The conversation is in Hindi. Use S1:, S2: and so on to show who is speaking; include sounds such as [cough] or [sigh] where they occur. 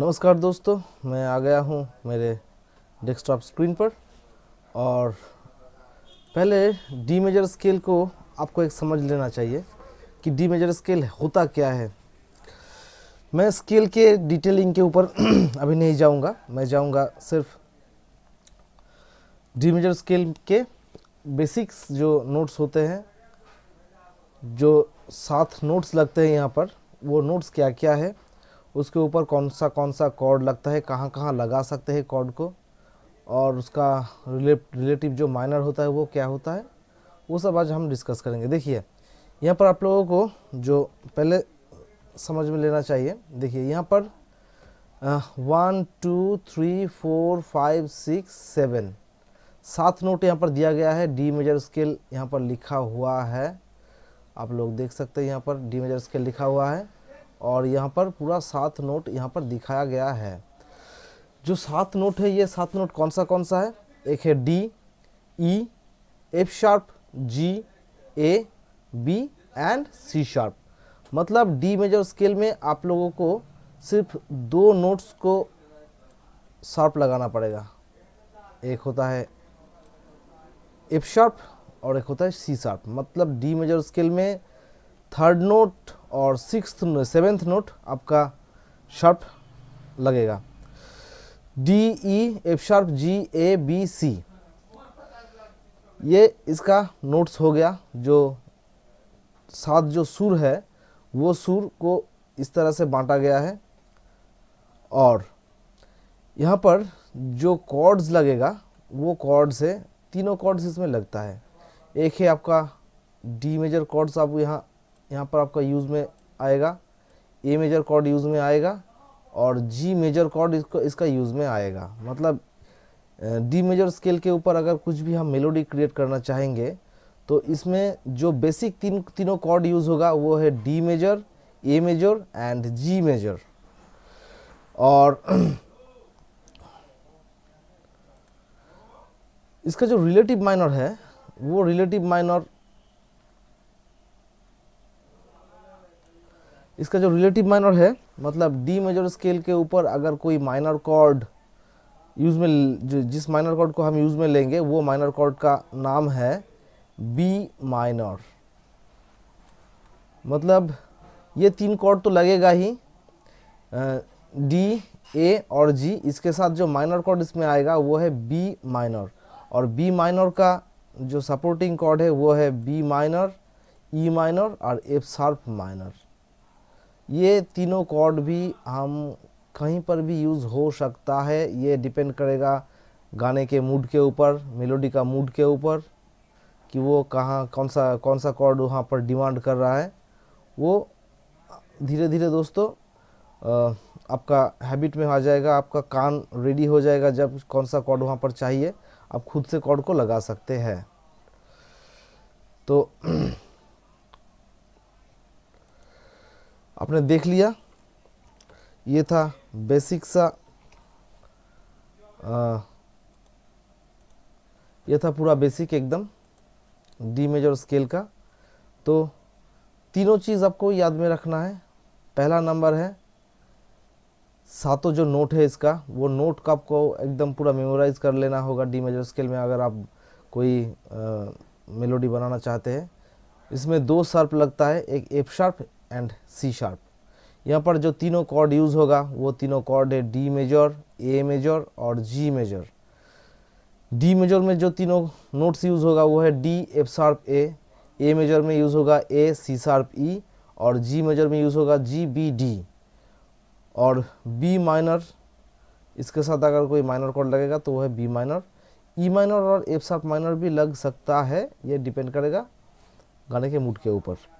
S1: नमस्कार दोस्तों मैं आ गया हूँ मेरे डेस्कटॉप स्क्रीन पर और पहले डी मेजर स्केल को आपको एक समझ लेना चाहिए कि डी मेजर स्केल होता क्या है मैं स्केल के डिटेलिंग के ऊपर [clears throat] अभी नहीं जाऊंगा मैं जाऊंगा सिर्फ डी मेजर स्केल के बेसिक्स जो नोट्स होते हैं जो सात नोट्स लगते हैं यहाँ पर वो नोट्स क्या क्या है उसके ऊपर कौन सा कौन सा कॉर्ड लगता है कहाँ कहाँ लगा सकते हैं कॉर्ड को और उसका रिलेटिव जो माइनर होता है वो क्या होता है वो सब आज हम डिस्कस करेंगे देखिए यहाँ पर आप लोगों को जो पहले समझ में लेना चाहिए देखिए यहाँ पर one two three four five six seven सात नोट यहाँ पर दिया गया है डी मेजर स्केल यहाँ पर लिखा हुआ है आप लोग देख सकते हैं यहाँ पर डी मेजर स्केल लिखा हुआ है और यहाँ पर पूरा सात नोट यहाँ पर दिखाया गया है जो सात नोट है ये सात नोट कौन सा कौन सा है एक है D E F sharp G A B and C sharp मतलब डी मेजर स्केल में आप लोगों को सिर्फ दो नोट्स को शार्प लगाना पड़ेगा एक होता है एफ शार्प और एक होता है सी शार्प मतलब डी मेजर स्केल में थर्ड नोट और सिक्स सेवेंथ नोट आपका शार्प लगेगा D E F sharp G A B C ये इसका नोट्स हो गया जो सात जो सुर है वो सुर को इस तरह से बांटा गया है और यहाँ पर जो कॉर्ड्स लगेगा वो कॉर्ड्स है तीनों कॉर्ड्स इसमें लगता है एक है आपका डी मेजर कॉर्ड्स आप यहाँ यहाँ पर आपका यूज़ में आएगा ए मेजर कॉर्ड यूज़ में आएगा और जी मेजर कॉर्ड इसका इसका यूज़ में आएगा मतलब डी मेजर स्केल के ऊपर अगर कुछ भी हम मेलोडी क्रिएट करना चाहेंगे तो इसमें जो बेसिक तीन तीनों कॉर्ड यूज़ होगा वो है D major A major and G major और [clears throat] इसका जो रिलेटिव माइनर है वो रिलेटिव माइनर इसका जो रिलेटिव माइनर है मतलब डी मेजर स्केल के ऊपर अगर कोई माइनर कॉर्ड यूज़ में जिस माइनर कॉर्ड को हम यूज़ में लेंगे वो माइनर कॉर्ड का नाम है बी माइनर मतलब ये तीन कॉर्ड तो लगेगा ही डी ए और जी इसके साथ जो माइनर कॉर्ड इसमें आएगा वो है बी माइनर और बी माइनर का जो सपोर्टिंग कॉर्ड है वो है बी माइनर ई माइनर और एफ शार्प माइनर ये तीनों कॉर्ड भी हम कहीं पर भी यूज़ हो सकता है ये डिपेंड करेगा गाने के मूड के ऊपर मेलोडी का मूड के ऊपर कि वो कहाँ कौन सा कौन सा कॉर्ड वहाँ पर डिमांड कर रहा है वो धीरे धीरे दोस्तों आपका हैबिट में आ जाएगा आपका कान रेडी हो जाएगा जब कौन सा कॉर्ड वहाँ पर चाहिए आप खुद से कॉर्ड को लगा सकते हैं तो आपने देख लिया ये था बेसिक सा आ, ये था पूरा बेसिक एकदम डी मेजर स्केल का तो तीनों चीज़ आपको याद में रखना है पहला नंबर है सातों जो नोट है इसका वो नोट का आपको एकदम पूरा मेमोराइज कर लेना होगा डी मेजर स्केल में अगर आप कोई आ, मेलोडी बनाना चाहते हैं इसमें दो शार्प लगता है एक F sharp and C sharp यहाँ पर जो तीनों कॉर्ड यूज़ होगा वो तीनों कॉर्ड है डी मेजर ए मेजर और जी मेजर डी मेजर में जो तीनों नोट्स यूज़ होगा वो है D F sharp A A major में यूज़ होगा ए सी शार्प ई और जी मेजर में यूज़ होगा जी बी डी और बी माइनर इसके साथ अगर कोई माइनर कॉर्ड लगेगा तो वो है बी माइनर ई माइनर और एफ शार्प माइनर भी लग सकता है ये डिपेंड करेगा गाने के मूड के ऊपर